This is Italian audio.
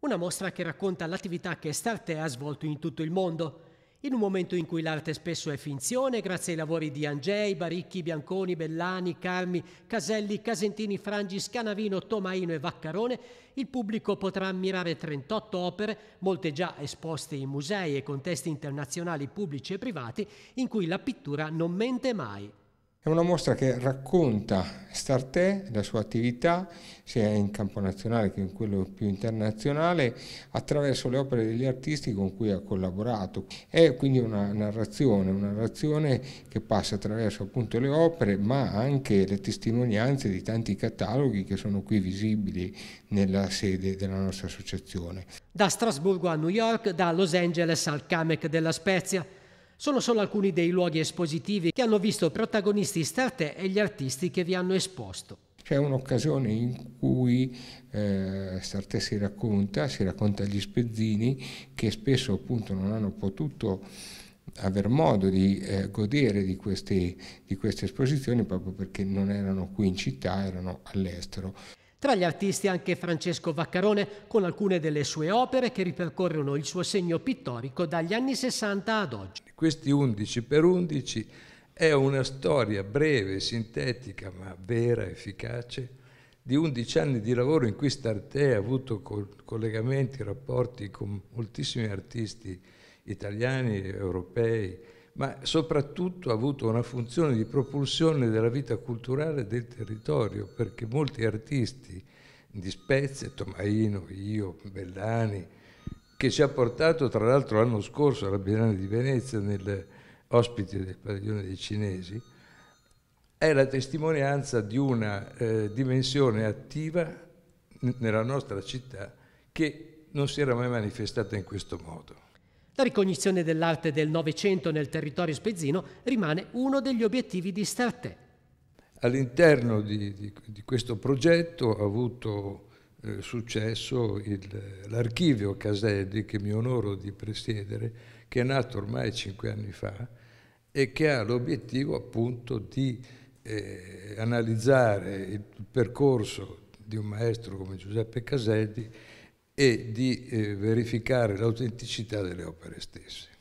Una mostra che racconta l'attività che Starté ha svolto in tutto il mondo, in un momento in cui l'arte spesso è finzione, grazie ai lavori di Angei, Baricchi, Bianconi, Bellani, Carmi, Caselli, Casentini, Frangi, Scanavino, Tomaino e Vaccarone, il pubblico potrà ammirare 38 opere, molte già esposte in musei e contesti internazionali pubblici e privati, in cui la pittura non mente mai. È una mostra che racconta Starté, la sua attività, sia in campo nazionale che in quello più internazionale, attraverso le opere degli artisti con cui ha collaborato. È quindi una narrazione, una narrazione che passa attraverso appunto le opere, ma anche le testimonianze di tanti cataloghi che sono qui visibili nella sede della nostra associazione. Da Strasburgo a New York, da Los Angeles al Camec della Spezia. Sono solo alcuni dei luoghi espositivi che hanno visto protagonisti star e gli artisti che vi hanno esposto. C'è un'occasione in cui eh, Sartre si racconta, si racconta agli spezzini che spesso appunto non hanno potuto aver modo di eh, godere di queste, di queste esposizioni proprio perché non erano qui in città, erano all'estero. Tra gli artisti anche Francesco Vaccarone con alcune delle sue opere che ripercorrono il suo segno pittorico dagli anni 60 ad oggi. Questi 11 per 11 è una storia breve, sintetica, ma vera, efficace, di 11 anni di lavoro in cui Starté ha avuto collegamenti, rapporti con moltissimi artisti italiani, europei, ma soprattutto ha avuto una funzione di propulsione della vita culturale del territorio, perché molti artisti di Spezia, Tomaino, io, Bellani, che ci ha portato tra l'altro l'anno scorso alla Biennale di Venezia nel ospite del padiglione dei cinesi, è la testimonianza di una eh, dimensione attiva nella nostra città che non si era mai manifestata in questo modo. La ricognizione dell'arte del Novecento nel territorio spezzino rimane uno degli obiettivi di Starté. All'interno di, di, di, questo progetto ha avuto eh, successo l'archivio Caselli, che mi onoro di presiedere, che è nato ormai cinque anni fa e che ha l'obiettivo appunto di eh, analizzare il percorso di un maestro come Giuseppe Caselli e di eh, verificare l'autenticità delle opere stesse.